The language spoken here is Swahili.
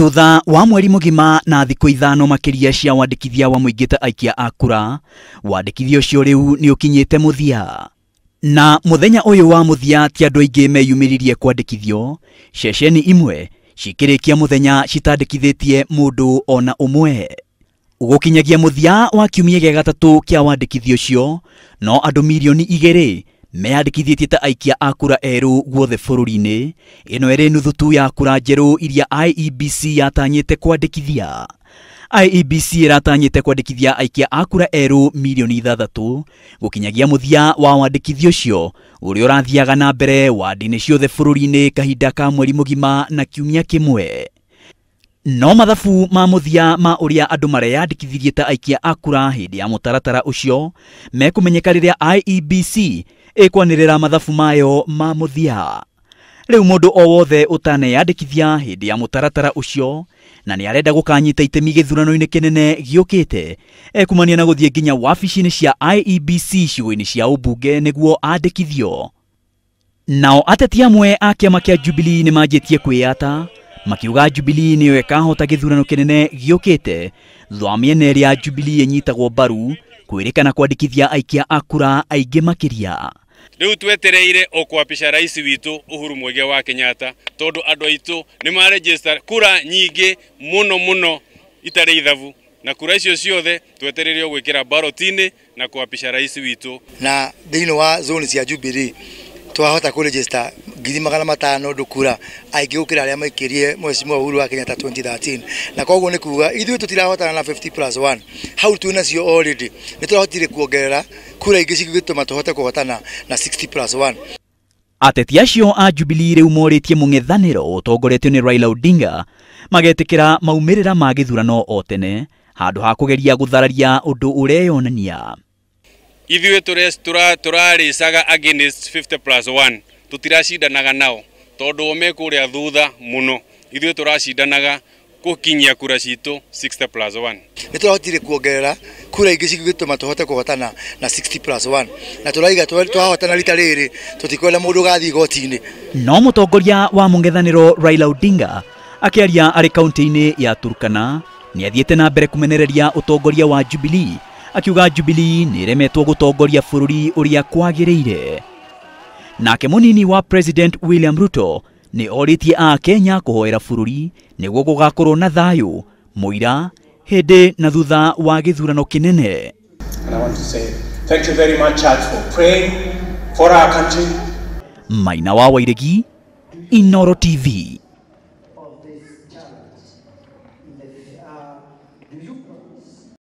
thutha wa mweri mugima na thikå ithano makiria cia wandikithia wa mũingĩ ta aikia akura wandĩkithia ũcio rĩu nĩ ũkinyĩte mũthia na muthenya ũyũ wa muthia ti andũ aingĩ meyumĩririe kwandikithio ceceni imwe cikĩrĩkia mũthenya citandĩkithĩtie mũndũ ona ũmwe gũkinyagia mũthia wa kiumia gĩa gatatũ kĩa wandĩkithio cio no andå mirioni igĩrĩ meyandĩkithĩtie ta aikia a kura erũ guothe bũrũri-inĩ ĩno ĩrĩ nuthu tu ya kura njerũ iria IEBC yatanyĩte kwandĩkithia IEBC ĩratanyĩte kwandĩkithia aikia a kura erũ mirioni ithathatũ gũkinyagia mũthia wa wandĩkithia ũcio ũrĩa ũrathiaga na mbere wadi-inĩ ciothe bũrũri-inĩ kahinda ka mweri mũgima na kiumia kĩmwe no mathabu ma mũthia ma ũrĩa andũ mareyandĩkithirie ta aikia a kura hĩndĩ ya mũtaratara ũcio mekũmenyeka rĩrĩa IEBC ikwanirira mathabu mayo ma muthia riu mundu o wothe utaneyandikithia hindi ya mutaratara ucio na ni arenda gukanyita itemi githurano-ini kinene giukite ekumania na guthie nginya wabici-ini cia IEBC icigo-ini cia ubunge niguo andikithio nao ateti amwe a kiama kia Jubilee ni manjitie kwiyata makiuga Jubilee niyo ikahota githurano kinene giukite thwa mĩena ĩrĩa Jubilee ĩnyitagwo mbaru kwĩrĩkana kwandĩkithia aikia akura aingĩ makiria riu twetereire ukwapisha rais witu uhuru mwege wa kenyatta tondu andu aitu ni marejista kura nyingi muno muno itari ithavu na kura icio ciothe twetereire gwikira barotini na kuapisha rais witu na thiini wa zone cia jubilee twahota kurejista ngiri magana matano ndukura aingä gå kä ra arä a maikä rie mheshimiwa Uhuru wa Kenyatta 2013 na koguo nä kuga ithuä tå tirahotana na 50 plus 1 hau twä nacio already nä tå rahotire kuongerera kura ingä cigä tå ma tå hote kåhotana na 60 plus 1 ateti acio a Jubilee rĩu morĩtie mũng'ethanĩro ũtongoretio nĩ Raila Odinga magetĩkĩra maumĩrĩra ma gĩthurano o tene handũ ha kũgeria gũthararia ũndũ ũreyonania ithuĩ tũrarĩcaga against 50 plus 1 tutiracindanaga nao tondu o mekuria thutha muno ithuĩ turacindanaga kukinyia kura ciitũ 60 plus 1 nĩ tũrahotire kuongerera kura ingi cigĩtũma tũhote kuhotana na 60 plus 1 na tũraiga twahotana rita rĩrĩ tũtikwenda mũndũ ũgathiĩ igoti-inĩ no mutongoria wa mungethaniro Raila Odinga akiaria ari kaunti-inĩ ya Turkana ni athiĩte na mbere kumenereria utongoria wa Jubilee akiuga Jubilee ni ĩremetwo gutongoria bũrũri ũrĩa kwagĩrĩire nake munini wa president william ruto ni oritie a kenya kũhoera bũrũri nĩguo gũgakorũo na thayũ mũira hĩndĩ na thutha wa gĩthurano kĩnene maina wa wairegi inoro tv